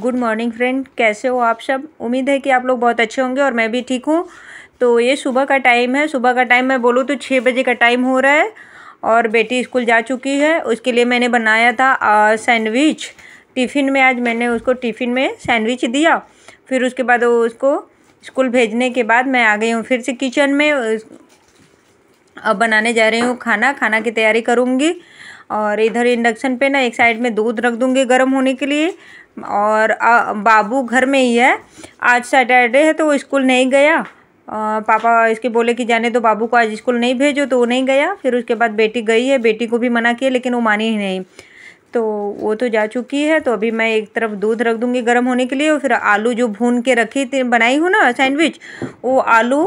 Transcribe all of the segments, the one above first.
good morning friend कैसे हो आप सब उम्मीद है कि आप लोग बहुत अच्छे होंगे और मैं भी ठीक हूँ तो ये सुबह का टाइम है सुबह का टाइम मैं बोलूँ तो छः बजे का टाइम हो रहा है और बेटी स्कूल जा चुकी है उसके लिए मैंने बनाया था सैंडविच टिफ़िन में आज मैंने उसको टिफ़िन में सैंडविच दिया फिर उसके बाद उसको स्कूल भेजने के बाद मैं आ गई हूँ फिर से किचन में अब बनाने जा रही हूँ खाना खाना की तैयारी करूँगी और इधर इंडक्शन पे ना एक साइड में दूध रख दूँगी गर्म होने के लिए और बाबू घर में ही है आज सैटरडे है तो वो स्कूल नहीं गया आ, पापा इसके बोले कि जाने तो बाबू को आज स्कूल नहीं भेजो तो वो नहीं गया फिर उसके बाद बेटी गई है बेटी को भी मना किया लेकिन वो मानी ही नहीं तो वो तो जा चुकी है तो अभी मैं एक तरफ दूध रख दूँगी गर्म होने के लिए और फिर आलू जो भून के रखी थी बनाई हूँ ना सैंडविच वो आलू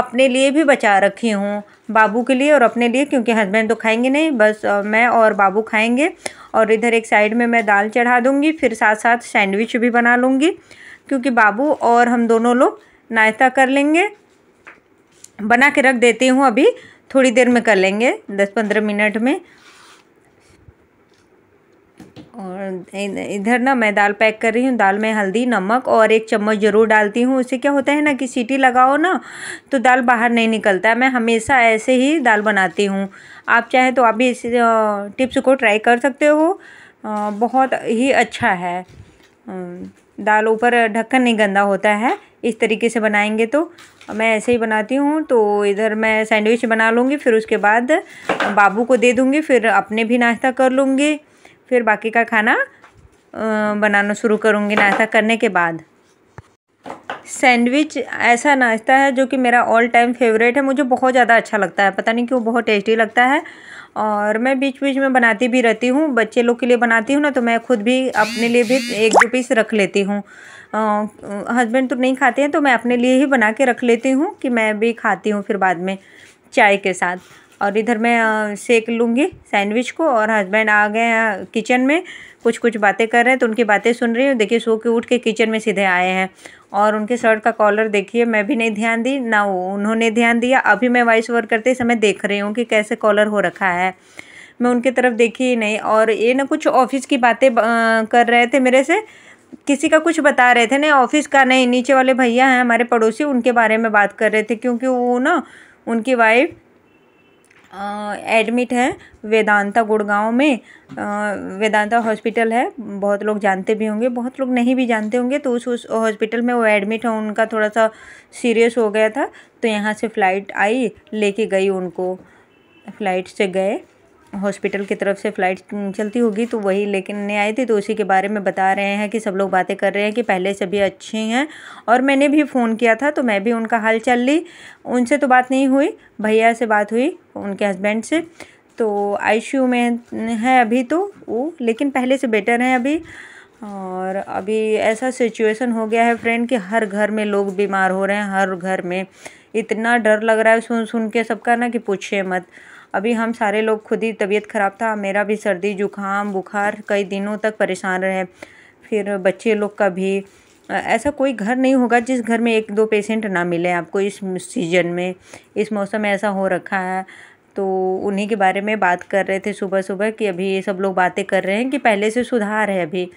अपने लिए भी बचा रखी हूँ बाबू के लिए और अपने लिए क्योंकि हस्बैंड तो खाएंगे नहीं बस मैं और बाबू खाएंगे और इधर एक साइड में मैं दाल चढ़ा दूँगी फिर साथ साथ सैंडविच भी बना लूँगी क्योंकि बाबू और हम दोनों लोग नाश्ता कर लेंगे बना के रख देती हूँ अभी थोड़ी देर में कर लेंगे दस पंद्रह मिनट में और इधर ना मैं दाल पैक कर रही हूँ दाल में हल्दी नमक और एक चम्मच ज़रूर डालती हूँ उससे क्या होता है ना कि सीटी लगाओ ना तो दाल बाहर नहीं निकलता है मैं हमेशा ऐसे ही दाल बनाती हूँ आप चाहे तो आप भी इस टिप्स को ट्राई कर सकते हो बहुत ही अच्छा है दाल ऊपर ढक्कन नहीं गंदा होता है इस तरीके से बनाएंगे तो मैं ऐसे ही बनाती हूँ तो इधर मैं सैंडविच बना लूँगी फिर उसके बाद बाबू को दे दूँगी फिर अपने भी नाश्ता कर लूँगी फिर बाकी का खाना बनाना शुरू करूँगी नाश्ता करने के बाद सैंडविच ऐसा नाश्ता है जो कि मेरा ऑल टाइम फेवरेट है मुझे बहुत ज़्यादा अच्छा लगता है पता नहीं क्यों बहुत टेस्टी लगता है और मैं बीच बीच में बनाती भी रहती हूँ बच्चे लोग के लिए बनाती हूँ ना तो मैं खुद भी अपने लिए भी एक दो पीस रख लेती हूँ हस्बैंड तो नहीं खाते हैं तो मैं अपने लिए ही बना के रख लेती हूँ कि मैं भी खाती हूँ फिर बाद में चाय के साथ और इधर मैं सेक लूँगी सैंडविच को और हस्बैंड आ गए हैं किचन में कुछ कुछ बातें कर रहे हैं तो उनकी बातें सुन रही हूँ देखिए सो के उठ के किचन में सीधे आए हैं और उनके शर्ट का कॉलर देखिए मैं भी नहीं ध्यान दी ना उन्होंने ध्यान दिया अभी मैं वॉइस ओवर करते समय देख रही हूँ कि कैसे कॉलर हो रखा है मैं उनके तरफ देखी ही नहीं और ये ना कुछ ऑफिस की बातें कर रहे थे मेरे से किसी का कुछ बता रहे थे नहीं ऑफिस का नहीं नीचे वाले भैया हैं हमारे पड़ोसी उनके बारे में बात कर रहे थे क्योंकि वो ना उनकी वाइफ एडमिट है वेदांता गुड़गांव में वेदांता हॉस्पिटल है बहुत लोग जानते भी होंगे बहुत लोग नहीं भी जानते होंगे तो उस उस हॉस्पिटल में वो एडमिट है उनका थोड़ा सा सीरियस हो गया था तो यहाँ से फ़्लाइट आई लेके गई उनको फ़्लाइट से गए हॉस्पिटल की तरफ से फ़्लाइट चलती होगी तो वही नहीं आई थी तो उसी के बारे में बता रहे हैं कि सब लोग बातें कर रहे हैं कि पहले से भी अच्छी हैं और मैंने भी फ़ोन किया था तो मैं भी उनका हाल चाल ली उनसे तो बात नहीं हुई भैया से बात हुई उनके हस्बैंड से तो आई में है अभी तो वो लेकिन पहले से बेटर हैं अभी और अभी ऐसा सिचुएसन हो गया है फ्रेंड कि हर घर में लोग बीमार हो रहे हैं हर घर में इतना डर लग रहा है सुन सुन के सबका ना कि पूछिए मत अभी हम सारे लोग खुद ही तबीयत ख़राब था मेरा भी सर्दी जुकाम बुखार कई दिनों तक परेशान रहे फिर बच्चे लोग का भी ऐसा कोई घर नहीं होगा जिस घर में एक दो पेशेंट ना मिले आपको इस सीजन में इस मौसम में ऐसा हो रखा है तो उन्हीं के बारे में बात कर रहे थे सुबह सुबह कि अभी ये सब लोग बातें कर रहे हैं कि पहले से सुधार है अभी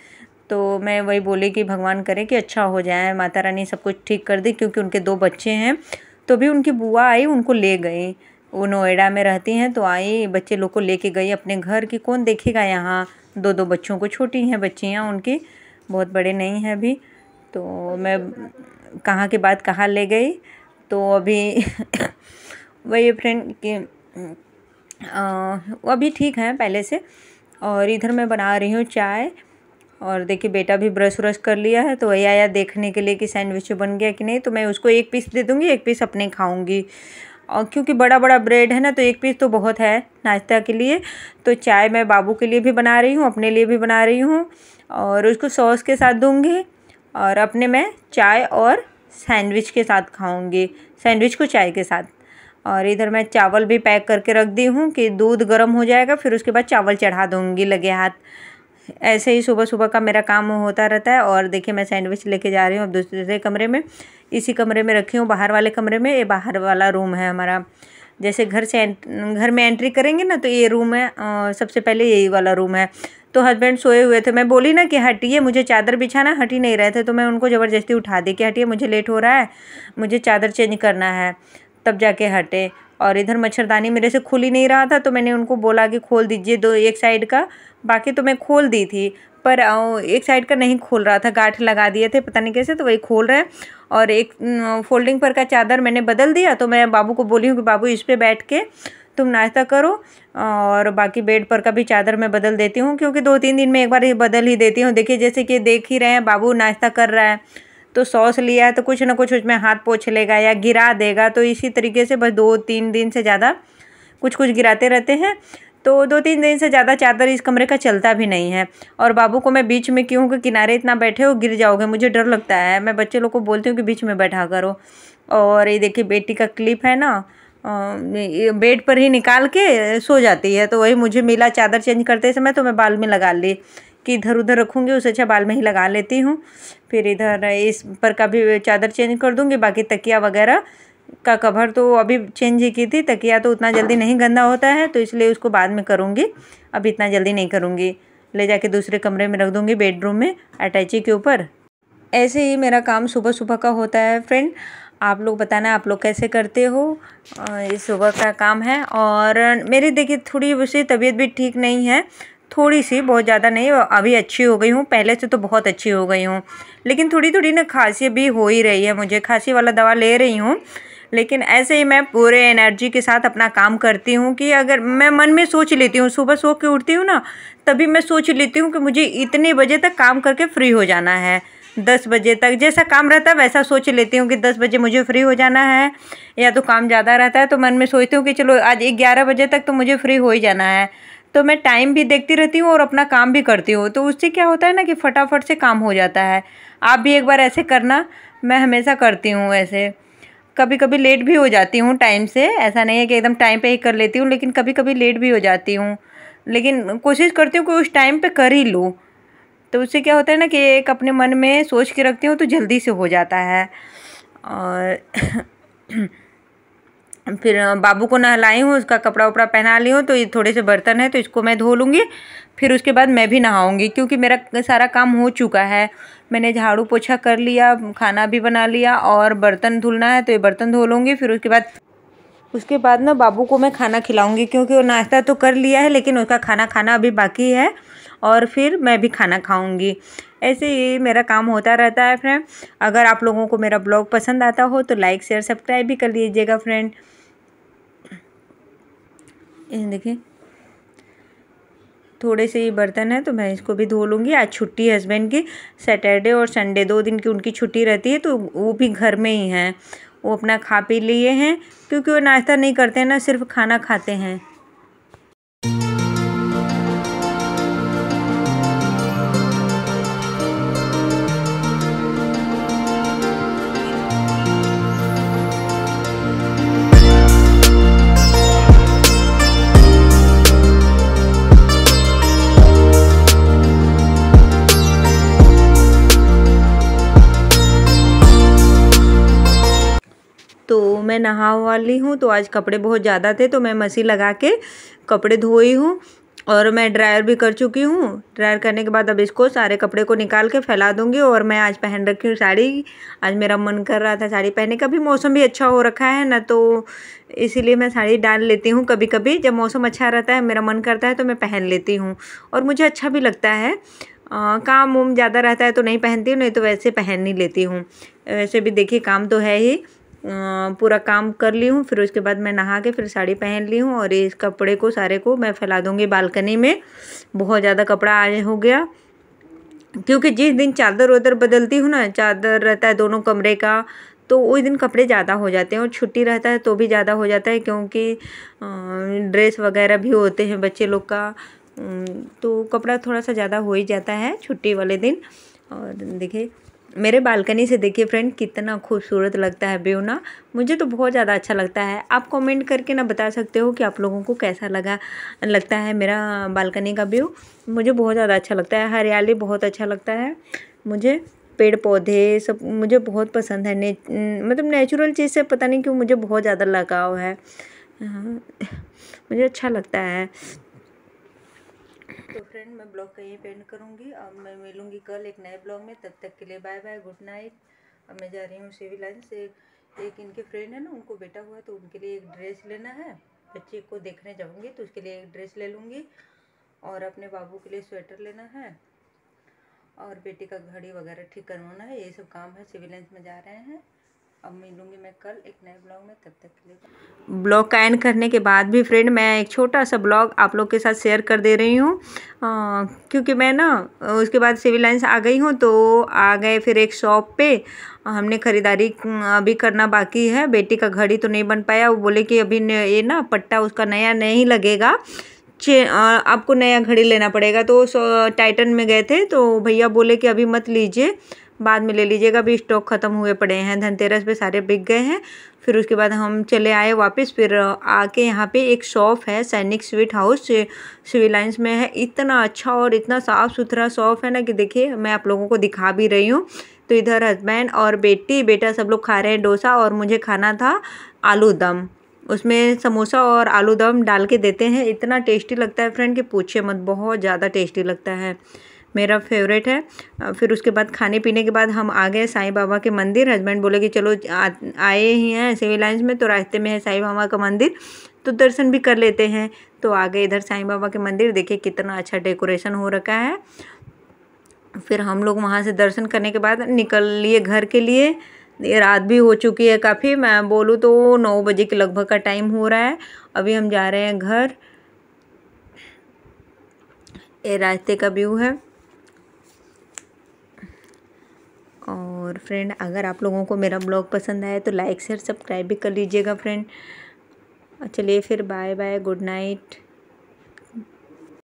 तो मैं वही बोली कि भगवान करे कि अच्छा हो जाए माता रानी सब कुछ ठीक कर दे क्योंकि उनके दो बच्चे हैं तो भी उनकी बुआ आई उनको ले गई वो नोएडा में रहती हैं तो आई बच्चे लोग को लेके गई अपने घर की कौन देखेगा यहाँ दो दो बच्चों को छोटी हैं बच्चियाँ उनकी बहुत बड़े नहीं हैं अभी तो मैं कहाँ के बाद कहाँ ले गई तो अभी वही फ्रेंड के वो अभी ठीक हैं पहले से और इधर मैं बना रही हूँ चाय और देखिए बेटा भी ब्रश व्रश कर लिया है तो वही आया देखने के लिए कि सैंडविच बन गया कि नहीं तो मैं उसको एक पीस दे दूँगी एक पीस अपने खाऊँगी और क्योंकि बड़ा बड़ा ब्रेड है ना तो एक पीस तो बहुत है नाश्ता के लिए तो चाय मैं बाबू के लिए भी बना रही हूँ अपने लिए भी बना रही हूँ और उसको सॉस के साथ दूँगी और अपने मैं चाय और सैंडविच के साथ खाऊँगी सैंडविच को चाय के साथ और इधर मैं चावल भी पैक करके रख दी हूँ कि दूध गर्म हो जाएगा फिर उसके बाद चावल चढ़ा दूँगी लगे हाथ ऐसे ही सुबह सुबह का मेरा काम होता रहता है और देखिए मैं सैंडविच लेके जा रही हूँ अब दूसरे कमरे में इसी कमरे में रखी हूँ बाहर वाले कमरे में ये बाहर वाला रूम है हमारा जैसे घर से घर में एंट्री करेंगे ना तो ये रूम है आ, सबसे पहले यही वाला रूम है तो हस्बैंड सोए हुए थे मैं बोली ना कि हटिए मुझे चादर बिछाना हट ही नहीं रहे थे तो मैं उनको ज़बरदस्ती उठा दी कि हटिए मुझे लेट हो रहा है मुझे चादर चेंज करना है तब जाके हटे और इधर मच्छरदानी मेरे से खुल ही नहीं रहा था तो मैंने उनको बोला कि खोल दीजिए दो एक साइड का बाकी तो मैं खोल दी थी पर एक साइड का नहीं खोल रहा था गाठ लगा दिए थे पता नहीं कैसे तो वही खोल रहे हैं और एक फोल्डिंग पर का चादर मैंने बदल दिया तो मैं बाबू को बोली हूँ कि बाबू इस पर बैठ के तुम नाश्ता करो और बाकी बेड पर का भी चादर मैं बदल देती हूँ क्योंकि दो तीन दिन में एक बार बदल ही देती हूँ देखिए जैसे कि देख ही रहे हैं बाबू नाश्ता कर रहा है तो सॉस लिया है तो कुछ ना कुछ उसमें हाथ पोछ लेगा या गिरा देगा तो इसी तरीके से बस दो तीन दिन से ज़्यादा कुछ कुछ गिराते रहते हैं तो दो तीन दिन से ज़्यादा चादर इस कमरे का चलता भी नहीं है और बाबू को मैं बीच में क्यों कि किनारे इतना बैठे हो गिर जाओगे मुझे डर लगता है मैं बच्चे लोग को बोलती हूँ कि बीच में बैठा करो और ये देखिए बेटी का क्लिप है ना बेड पर ही निकाल के सो जाती है तो वही मुझे मिला चादर चेंज करते समय तो मैं बाल में लगा ली कि इधर उधर रखूँगी उसे अच्छा बाल में ही लगा लेती हूँ फिर इधर इस पर का भी चादर चेंज कर दूँगी बाकी तकिया वगैरह का कवर तो अभी चेंज ही की थी तकिया तो उतना जल्दी नहीं गंदा होता है तो इसलिए उसको बाद में करूँगी अब इतना जल्दी नहीं करूँगी ले जाके दूसरे कमरे में रख दूँगी बेडरूम में अटैची के ऊपर ऐसे ही मेरा काम सुबह सुबह का होता है फ्रेंड आप लोग बताना आप लोग कैसे करते हो ये सुबह का काम है और मेरी देखिए थोड़ी वैसे तबीयत भी ठीक नहीं है थोड़ी सी बहुत ज़्यादा नहीं अभी अच्छी हो गई हूँ पहले से तो बहुत अच्छी हो गई हूँ लेकिन थोड़ी थोड़ी ना खांसी भी हो ही रही है मुझे खांसी वाला दवा ले रही हूँ लेकिन ऐसे ही मैं पूरे एनर्जी के साथ अपना काम करती हूँ कि अगर मैं मन में सोच लेती हूँ सुबह सो के उठती हूँ ना तभी मैं सोच लेती हूँ कि मुझे इतने बजे तक काम करके फ्री हो जाना है दस बजे तक जैसा काम रहता है वैसा सोच लेती हूँ कि दस बजे मुझे फ्री हो जाना है या तो काम ज़्यादा रहता है तो मन में सोचती हूँ कि चलो आज ग्यारह बजे तक तो मुझे फ्री हो ही जाना है तो मैं टाइम भी देखती रहती हूँ और अपना काम भी करती हूँ तो उससे क्या होता है ना कि फटाफट से काम हो जाता है आप भी एक बार ऐसे करना मैं हमेशा करती हूँ ऐसे कभी कभी लेट भी हो जाती हूँ टाइम से ऐसा नहीं है कि एकदम टाइम पे ही कर लेती हूँ लेकिन कभी कभी लेट भी हो जाती हूँ लेकिन कोशिश करती हूँ कि उस टाइम पे कर ही लूँ तो उससे क्या होता है ना कि एक अपने मन में सोच के रखती हूँ तो जल्दी से हो जाता है और फिर बाबू को नहलाई हूँ उसका कपड़ा उपड़ा पहना ली हूँ तो ये थोड़े से बर्तन है तो इसको मैं धो लूँगी फिर उसके बाद मैं भी नहाऊँगी क्योंकि मेरा सारा काम हो चुका है मैंने झाड़ू पोछा कर लिया खाना भी बना लिया और बर्तन धुलना है तो ये बर्तन धो लूँगी फिर उसके बाद उसके बाद ना बाबू को मैं खाना खिलाऊँगी क्योंकि वो नाश्ता तो कर लिया है लेकिन उसका खाना खाना अभी बाकी है और फिर मैं भी खाना खाऊँगी ऐसे ही मेरा काम होता रहता है फ्रेंड अगर आप लोगों को मेरा ब्लॉग पसंद आता हो तो लाइक शेयर सब्सक्राइब भी कर लीजिएगा फ्रेंड देखिए थोड़े से ये बर्तन है तो मैं इसको भी धो लूँगी आज छुट्टी हस्बैंड की सैटरडे और संडे दो दिन की उनकी छुट्टी रहती है तो वो भी घर में ही हैं वो अपना खा पी लिए हैं क्योंकि वो नाश्ता नहीं करते हैं ना सिर्फ खाना खाते हैं तो मैं नहा वाली हूँ तो आज कपड़े बहुत ज़्यादा थे तो मैं मसी लगा के कपड़े धोई हूँ और मैं ड्रायर भी कर चुकी हूँ ड्रायर करने के बाद अब इसको सारे कपड़े को निकाल के फैला दूँगी और मैं आज पहन रखी हूँ साड़ी आज मेरा मन कर रहा था साड़ी पहनने का भी मौसम भी अच्छा हो रखा है ना तो इसीलिए मैं साड़ी डाल लेती हूँ कभी कभी जब मौसम अच्छा रहता है मेरा मन करता है तो मैं पहन लेती हूँ और मुझे अच्छा भी लगता है आ, काम उम ज़्यादा रहता है तो नहीं पहनती हूँ नहीं तो वैसे पहन ही लेती हूँ वैसे भी देखिए काम तो है ही पूरा काम कर ली हूँ फिर उसके बाद मैं नहा के फिर साड़ी पहन ली हूँ और इस कपड़े को सारे को मैं फैला दूँगी बालकनी में बहुत ज़्यादा कपड़ा आज हो गया क्योंकि जिस दिन चादर उधर बदलती हूँ ना चादर रहता है दोनों कमरे का तो उस दिन कपड़े ज़्यादा हो जाते हैं और छुट्टी रहता है तो भी ज़्यादा हो जाता है क्योंकि ड्रेस वगैरह भी होते हैं बच्चे लोग का तो कपड़ा थोड़ा सा ज़्यादा हो ही जाता है छुट्टी वाले दिन और देखिए मेरे बालकनी से देखिए फ्रेंड कितना खूबसूरत लगता है व्यू ना मुझे तो बहुत ज़्यादा अच्छा लगता है आप कमेंट करके ना बता सकते हो कि आप लोगों को कैसा लगा लगता है मेरा बालकनी का व्यू मुझे बहुत ज़्यादा अच्छा लगता है हरियाली बहुत अच्छा लगता है मुझे पेड़ पौधे सब मुझे बहुत पसंद है ने, मतलब नेचुरल चीज़ से पता नहीं क्यों मुझे बहुत ज़्यादा लगाव है हाँ, मुझे अच्छा लगता है तो फ्रेंड मैं ब्लॉग का यहीं पेंड करूँगी अब मैं मिलूँगी कल एक नए ब्लॉग में तब तक के लिए बाय बाय गुड नाइट अब मैं जा रही हूँ सिविल लाइन से एक इनके फ्रेंड है ना उनको बेटा हुआ तो उनके लिए एक ड्रेस लेना है बच्चे को देखने जाऊँगी तो उसके लिए एक ड्रेस ले लूँगी और अपने बाबू के लिए स्वेटर लेना है और बेटी का घड़ी वगैरह ठीक करवाना है ये सब काम है सिविल लाइन्स में जा रहे हैं अब मिलूंगी मैं कल एक नए ब्लॉग में तब तक के लिए ब्लॉग का एंड करने के बाद भी फ्रेंड मैं एक छोटा सा ब्लॉग आप लोग के साथ शेयर कर दे रही हूँ हाँ, क्योंकि मैं ना उसके बाद सिविल लाइन्स आ गई हूँ तो आ गए फिर एक शॉप पे हमने ख़रीदारी अभी करना बाकी है बेटी का घड़ी तो नहीं बन पाया वो बोले कि अभी ये ना पट्टा उसका नया नहीं लगेगा चे आपको नया घड़ी लेना पड़ेगा तो टाइटन में गए थे तो भैया बोले कि अभी मत लीजिए बाद में ले लीजिएगा अभी स्टॉक ख़त्म हुए पड़े हैं धनतेरस पे सारे बिक गए हैं फिर उसके बाद हम चले आए वापस फिर आके यहाँ पे एक शॉप है सैनिक स्वीट हाउस सिविल लाइन्स में है इतना अच्छा और इतना साफ़ सुथरा शॉप है ना कि देखिए मैं आप लोगों को दिखा भी रही हूँ तो इधर हस्बैंड और बेटी बेटा सब लोग खा रहे हैं डोसा और मुझे खाना था आलू दम उसमें समोसा और आलू दम डाल के देते हैं इतना टेस्टी लगता है फ्रेंड कि पूछे मत बहुत ज़्यादा टेस्टी लगता है मेरा फेवरेट है फिर उसके बाद खाने पीने के बाद हम आ गए साईं बाबा के मंदिर हस्बैंड बोले कि चलो आए ही हैं सिविल लाइन्स में तो रास्ते में है साईं बाबा का मंदिर तो दर्शन भी कर लेते हैं तो आ गए इधर साईं बाबा के मंदिर देखिए कितना अच्छा डेकोरेशन हो रखा है फिर हम लोग वहाँ से दर्शन करने के बाद निकल लिए घर के लिए रात भी हो चुकी है काफ़ी मैं बोलूँ तो नौ बजे के लगभग का टाइम हो रहा है अभी हम जा रहे हैं घर ये रास्ते का व्यू है और फ्रेंड अगर आप लोगों को मेरा ब्लॉग पसंद आया तो लाइक शेयर सब्सक्राइब भी कर लीजिएगा फ्रेंड चलिए फिर बाय बाय गुड नाइट